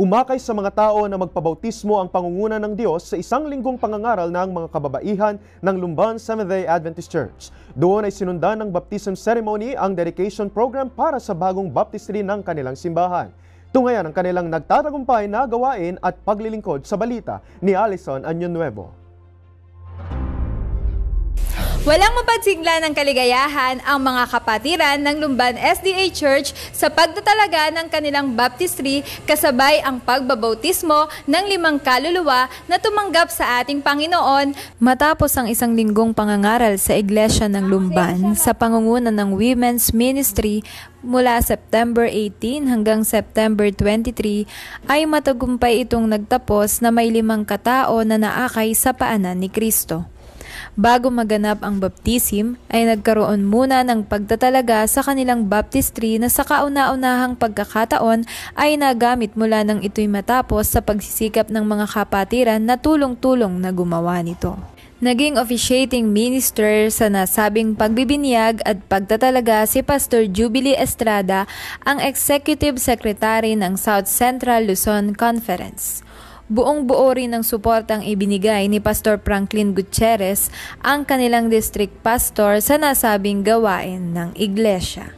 Umakay sa mga tao na magpabautismo ang pangunguna ng Diyos sa isang linggong pangangaral ng mga kababaihan ng Lumban Seventh-day Adventist Church. Doon ay sinundan ng baptism ceremony ang dedication program para sa bagong baptistry ng kanilang simbahan. Tungayan ang kanilang nagtatagumpay na gawain at paglilingkod sa balita ni Alison Anyon Nuevo. Walang mapansigla ng kaligayahan ang mga kapatiran ng Lumban SDA Church sa pagtatalaga ng kanilang baptistry kasabay ang pagbabautismo ng limang kaluluwa na tumanggap sa ating Panginoon matapos ang isang linggong pangangaral sa Iglesia ng Lumban sa pangunguna ng Women's Ministry mula September 18 hanggang September 23 ay matagumpay itong nagtapos na may limang katao na naakay sa paanan ni Kristo. Bago maganap ang baptism, ay nagkaroon muna ng pagtatalaga sa kanilang baptistry na sa kauna-unahang pagkakataon ay nagamit mula nang ito'y matapos sa pagsisikap ng mga kapatiran na tulong-tulong na gumawa nito. Naging officiating minister sa nasabing pagbibinyag at pagtatalaga si Pastor Jubilee Estrada, ang Executive Secretary ng South Central Luzon Conference. Buong-buo rin ng suportang ibinigay ni Pastor Franklin Gutierrez ang kanilang district pastor sa nasabing gawain ng iglesia.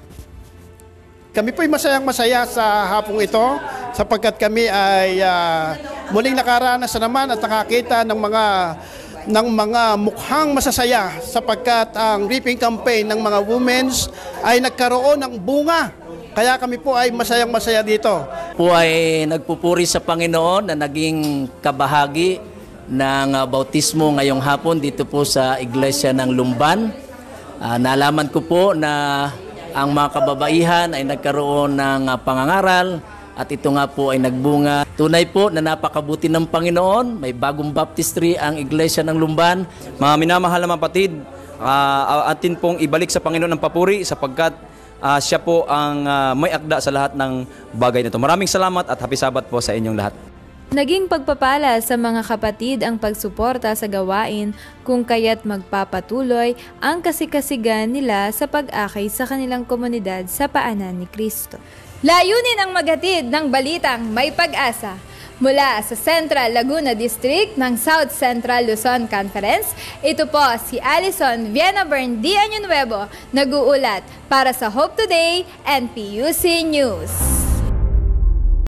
Kami po ay masayang masaya sa hapong ito sapagkat kami ay uh, muling nakaranas naman at nakakita ng mga ng mga mukhang masasaya sapagkat ang reaping campaign ng mga women's ay nagkaroon ng bunga kaya kami po ay masayang masaya dito. Po ay nagpupuri sa Panginoon na naging kabahagi ng ah, bautismo ngayong hapon dito po sa Iglesia ng Lumban. Uh, nalaman ko po na ang mga kababaihan ay nagkaroon ng ah, pangangaral at ito nga po ay nagbunga. Tunay po na napakabuti ng Panginoon. May bagong baptistry ang Iglesia ng Lumban. Mga minamahal na mapatid, uh, atin pong ibalik sa Panginoon ang papuri sapagkat uh, siya po ang uh, may akda sa lahat ng bagay na ito. Maraming salamat at happy sabat po sa inyong lahat. Naging pagpapala sa mga kapatid ang pagsuporta sa gawain kung kaya't magpapatuloy ang kasikasigan nila sa pag-akay sa kanilang komunidad sa paanan ni Kristo. Layunin ang maghatid ng balitang may pag-asa Mula sa Central Laguna District ng South Central Luzon Conference, ito po si Alison Viena Bern Dianunuevo nag-uulat para sa Hope Today and PUC News.